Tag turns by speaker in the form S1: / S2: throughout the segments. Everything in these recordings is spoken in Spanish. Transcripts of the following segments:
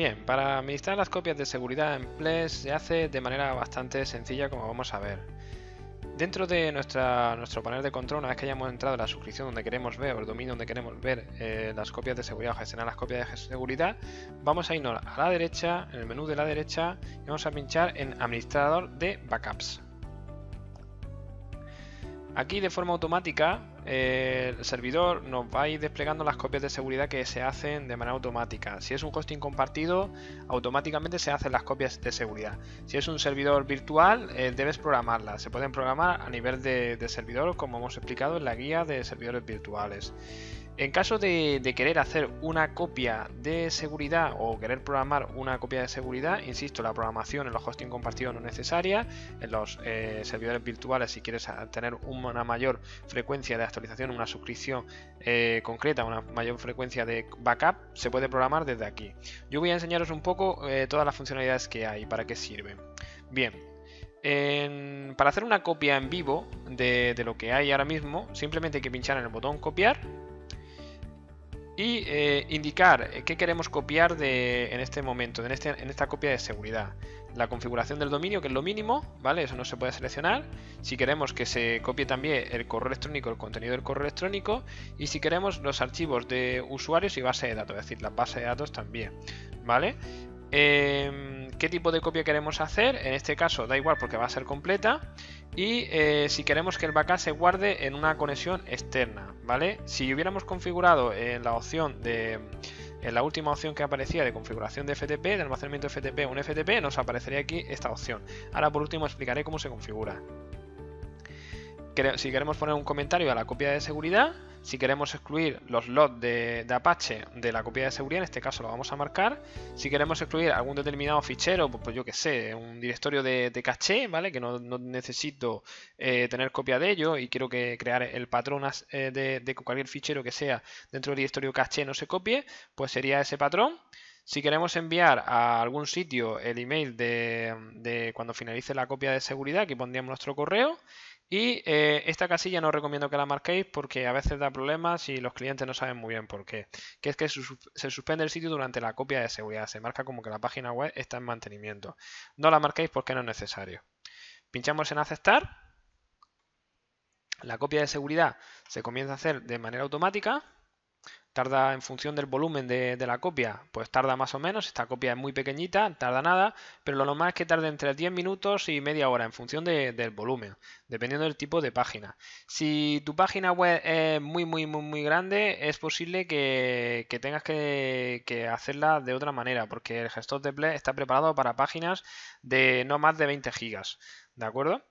S1: Bien, para administrar las copias de seguridad en Ples se hace de manera bastante sencilla como vamos a ver. Dentro de nuestra, nuestro panel de control, una vez que hayamos entrado en la suscripción donde queremos ver o el dominio donde queremos ver eh, las copias de seguridad o gestionar las copias de seguridad, vamos a irnos a la derecha, en el menú de la derecha, y vamos a pinchar en Administrador de Backups. Aquí de forma automática el servidor nos va a ir desplegando las copias de seguridad que se hacen de manera automática. Si es un hosting compartido, automáticamente se hacen las copias de seguridad. Si es un servidor virtual, eh, debes programarlas. Se pueden programar a nivel de servidor, como hemos explicado en la guía de servidores virtuales. En caso de, querer hacer una copia de seguridad o querer programar una copia de seguridad, insisto, la programación en los hosting compartidos no es necesaria, en los eh, servidores virtuales si quieres tener una mayor frecuencia de actualización, una suscripción eh, concreta, una mayor frecuencia de backup, se puede programar desde aquí. Yo voy a enseñaros un poco eh, todas las funcionalidades que hay, para qué sirven. Bien, para hacer una copia en vivo de, lo que hay ahora mismo, simplemente hay que pinchar en el botón copiar y eh, indicar eh, qué queremos copiar de, en este momento, en, este, en esta copia de seguridad. La configuración del dominio, que es lo mínimo, ¿vale? Eso no se puede seleccionar. Si queremos que se copie también el correo electrónico, el contenido del correo electrónico, y si queremos los archivos de usuarios y base de datos, es decir, la base de datos también, ¿vale? Em, qué tipo de copia queremos hacer, en este caso da igual porque va a ser completa, y eh, si queremos que el backup se guarde en una conexión externa, ¿vale? Si hubiéramos configurado en eh, la opción de... la última opción que aparecía de configuración de FTP, de almacenamiento FTP, un FTP, nos aparecería aquí esta opción. Ahora por último explicaré cómo se configura. Si queremos poner un comentario a la copia de seguridad, si queremos excluir los logs de, Apache de la copia de seguridad, en este caso lo vamos a marcar. Si queremos excluir algún determinado fichero, pues, pues yo que sé, un directorio de, caché, ¿vale? Que no, necesito eh, tener copia de ello y quiero que crear el patrón eh, de, cualquier fichero que sea dentro del directorio caché no se copie, pues sería ese patrón. Si queremos enviar a algún sitio el email de, de, cuando finalice la copia de seguridad, aquí pondríamos nuestro correo. Y eh, esta casilla no recomiendo que la marquéis porque a veces da problemas y los clientes no saben muy bien por qué. Que es que se suspende el sitio durante la copia de seguridad. Se marca como que la página web está en mantenimiento. No la marquéis porque no es necesario. Pinchamos en aceptar. La copia de seguridad se comienza a hacer de manera automática tarda en función del volumen de, la copia, pues tarda más o menos, esta copia es muy pequeñita, tarda nada, pero lo normal es que tarde entre 10 minutos y media hora en función de, del volumen, dependiendo del tipo de página. Si tu página web es muy, muy, muy, muy grande, es posible que, tengas que, hacerla de otra manera, porque el gestor de Play está preparado para páginas de no más de 20 gigas, ¿de acuerdo?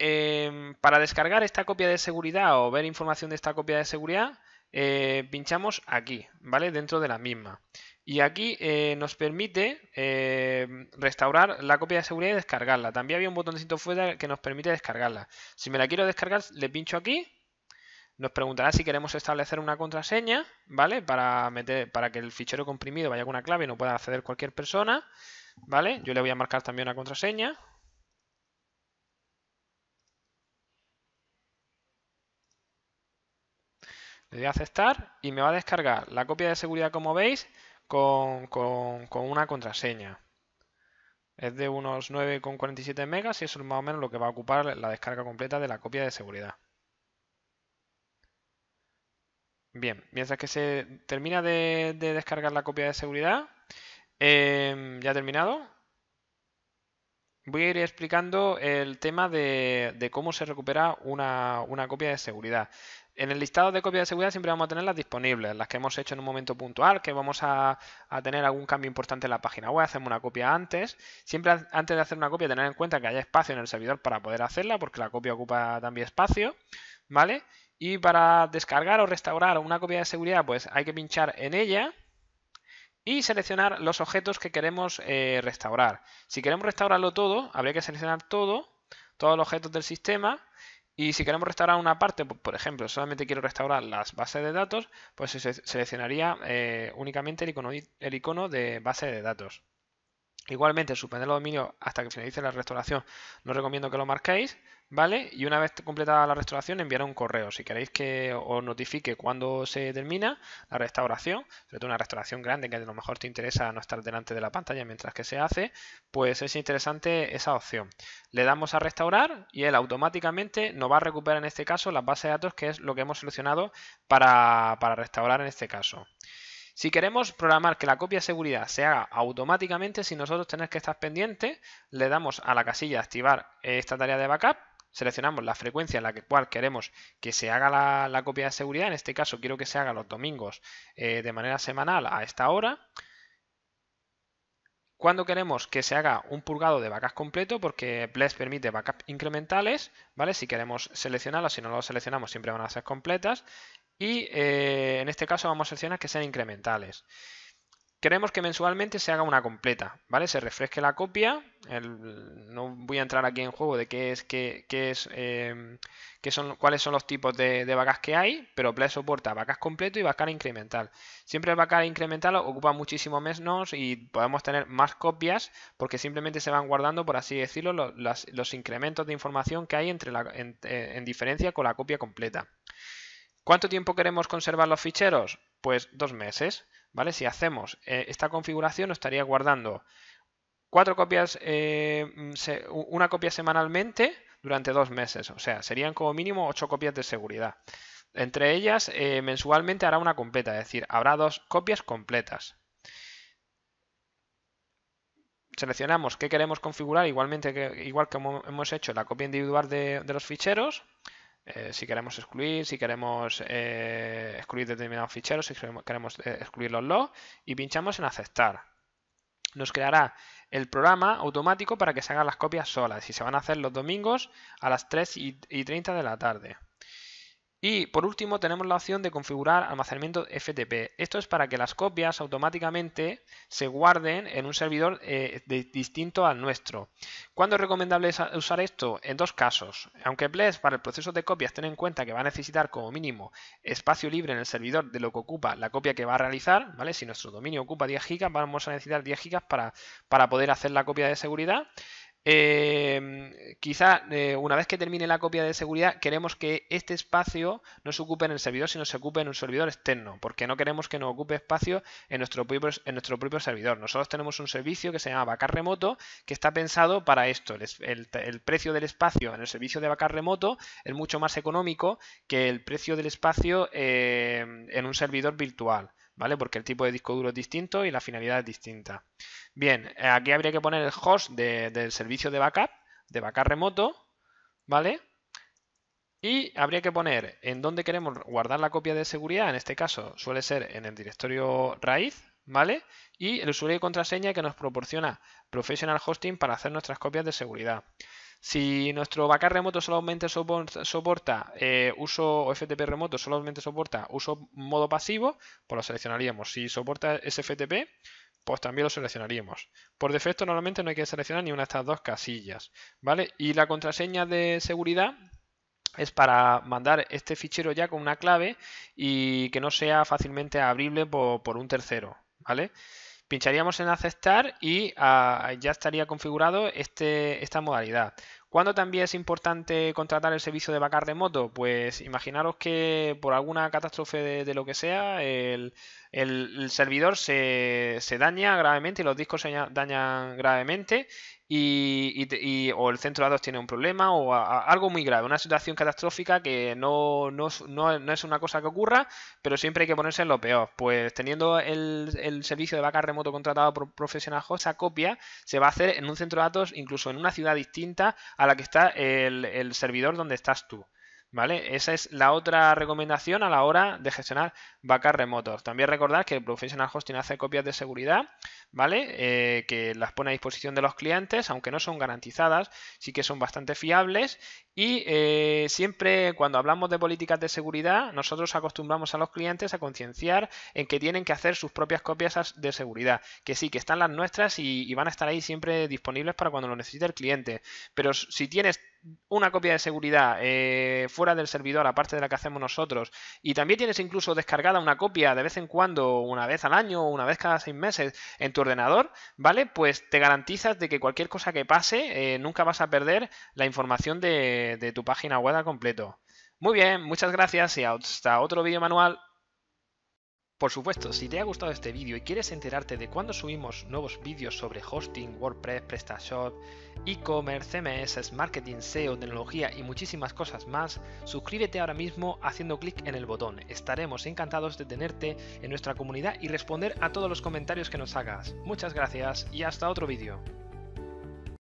S1: Em, para descargar esta copia de seguridad o ver información de esta copia de seguridad, eh, pinchamos aquí, ¿vale? Dentro de la misma. Y aquí eh, nos permite eh, restaurar la copia de seguridad y descargarla. También había un botoncito fuera que nos permite descargarla. Si me la quiero descargar, le pincho aquí. Nos preguntará si queremos establecer una contraseña, ¿vale? Para, meter, para que el fichero comprimido vaya con una clave y no pueda acceder cualquier persona, ¿vale? Yo le voy a marcar también una contraseña. Le doy a aceptar y me va a descargar la copia de seguridad, como veis, con, una contraseña. Es de unos 9,47 megas y eso es más o menos lo que va a ocupar la descarga completa de la copia de seguridad. Bien, mientras que se termina de, descargar la copia de seguridad, eh, ya ha terminado, voy a ir explicando el tema de, cómo se recupera una, copia de seguridad. En el listado de copias de seguridad siempre vamos a tener las disponibles, las que hemos hecho en un momento puntual, que vamos a, tener algún cambio importante en la página web, hacemos una copia antes. Siempre antes de hacer una copia tener en cuenta que haya espacio en el servidor para poder hacerla, porque la copia ocupa también espacio, ¿vale? Y para descargar o restaurar una copia de seguridad, pues hay que pinchar en ella, y seleccionar los objetos que queremos eh, restaurar. Si queremos restaurarlo todo, habría que seleccionar todo, todos los objetos del sistema y si queremos restaurar una parte, pues, por ejemplo, solamente quiero restaurar las bases de datos, pues se seleccionaría eh, únicamente el icono, el icono de base de datos. Igualmente, suspender los dominios hasta que finalice la restauración. No recomiendo que lo marquéis, ¿vale? Y una vez completada la restauración, enviar un correo. Si queréis que os notifique cuando se termina la restauración, sobre todo una restauración grande que a lo mejor te interesa no estar delante de la pantalla mientras que se hace, pues es interesante esa opción. Le damos a restaurar y él automáticamente nos va a recuperar en este caso las bases de datos, que es lo que hemos seleccionado para restaurar en este caso. Si queremos programar que la copia de seguridad se haga automáticamente sin nosotros tener que estar pendientes, le damos a la casilla activar esta tarea de backup, seleccionamos la frecuencia en la cual queremos que se haga la, copia de seguridad, en este caso quiero que se haga los domingos eh, de manera semanal a esta hora, cuando queremos que se haga un pulgado de backup completo, porque Bless permite backup incrementales, ¿vale? Si queremos seleccionarlo, si no lo seleccionamos siempre van a ser completas y eh, en este caso vamos a seleccionar que sean incrementales. Queremos que mensualmente se haga una completa, ¿vale? Se refresque la copia. no voy a entrar aquí en juego de qué es, qué, es, eh, son, cuáles son los tipos de, vacas que hay, pero Play soporta vacas completo y vacas incremental. Siempre el vacas incremental ocupa muchísimo menos y podemos tener más copias porque simplemente se van guardando, por así decirlo, los, incrementos de información que hay entre la, en eh, diferencia con la copia completa. ¿Cuánto tiempo queremos conservar los ficheros? Pues dos meses, ¿vale? Si hacemos eh, esta configuración, estaría guardando cuatro copias, eh, mm, una copia semanalmente durante dos meses. O sea, serían como mínimo ocho copias de seguridad. Entre ellas, eh, mensualmente hará una completa, es decir, habrá dos copias completas. Seleccionamos qué queremos configurar, igualmente igual que hemos hecho la copia individual de los ficheros. Eh, si queremos excluir, si queremos eh, excluir determinados ficheros, si queremos eh, excluir los logs y pinchamos en aceptar. Nos creará el programa automático para que se hagan las copias solas y se van a hacer los domingos a las 3 y 30 de la tarde. Y por último tenemos la opción de configurar almacenamiento FTP. Esto es para que las copias automáticamente se guarden en un servidor eh, distinto al nuestro. ¿Cuándo es recomendable usar esto? En dos casos. Aunque Bless para el proceso de copias ten en cuenta que va a necesitar como mínimo espacio libre en el servidor de lo que ocupa la copia que va a realizar, ¿vale? Si nuestro dominio ocupa 10 GB, vamos a necesitar 10 GB para, para poder hacer la copia de seguridad. Eh, quizá eh, una vez que termine la copia de seguridad, queremos que este espacio no se ocupe en el servidor, sino se ocupe en un servidor externo, porque no queremos que nos ocupe espacio en nuestro propio, en nuestro propio servidor. Nosotros tenemos un servicio que se llama backup remoto, que está pensado para esto. El, precio del espacio en el servicio de backup remoto es mucho más económico que el precio del espacio eh, en un servidor virtual. ¿vale? Porque el tipo de disco duro es distinto y la finalidad es distinta. Bien, eh, aquí habría que poner el host del servicio de backup, de backup remoto, ¿vale? Y habría que poner en dónde queremos guardar la copia de seguridad, en este caso suele ser en el directorio raíz, ¿vale? Y el usuario y contraseña que nos proporciona Professional Hosting para hacer nuestras copias de seguridad. Si nuestro backup remoto solamente soporta, eh, uso FTP remoto solamente soporta uso modo pasivo, pues lo seleccionaríamos. Si soporta SFTP, pues también lo seleccionaríamos. Por defecto normalmente no hay que seleccionar ni una de estas dos casillas, ¿vale? Y la contraseña de seguridad es para mandar este fichero ya con una clave y que no sea fácilmente abrible por, por un tercero, ¿vale? Pincharíamos en aceptar y ah, ya estaría configurado este, esta modalidad. ¿Cuándo también es importante contratar el servicio de backup remoto? Pues imaginaros que por alguna catástrofe de, lo que sea, el, servidor se, se, daña gravemente y los discos se dañan gravemente y, o el centro de datos tiene un problema o algo muy grave, una situación catastrófica que no, es una cosa que ocurra, pero siempre hay que ponerse en lo peor. Pues teniendo el, servicio de vaca remoto contratado por Host, esa copia se va a hacer en un centro de datos, incluso en una ciudad distinta a la que está el, servidor donde estás tú. ¿Vale? Esa es la otra recomendación a la hora de gestionar vacas remotos. También recordar que el Professional que hacer copias de seguridad ¿vale? Eh, que las pone a disposición de los clientes, aunque no son garantizadas, sí que son bastante fiables y eh, siempre cuando hablamos de políticas de seguridad, nosotros acostumbramos a los clientes a concienciar en que tienen que hacer sus propias copias de seguridad, que sí, que están las nuestras y, van a estar ahí siempre disponibles para cuando lo necesite el cliente, pero si tienes una copia de seguridad eh, fuera del servidor, aparte de la que hacemos nosotros, y también tienes incluso descargada una copia de vez en cuando, una vez al año, una vez cada seis meses, en ordenador, ¿vale? Pues te garantizas de que cualquier cosa que pase, eh, nunca vas a perder la información de, de tu página web al completo. Muy bien, muchas gracias y hasta otro vídeo manual. Por supuesto, si te ha gustado este vídeo y quieres enterarte de cuándo subimos nuevos vídeos sobre hosting, WordPress, PrestaShop, e-commerce, CMS, marketing, SEO, tecnología y muchísimas cosas más, suscríbete ahora mismo haciendo clic en el botón. Estaremos encantados de tenerte en nuestra comunidad y responder a todos los comentarios que nos hagas. Muchas gracias y hasta otro vídeo.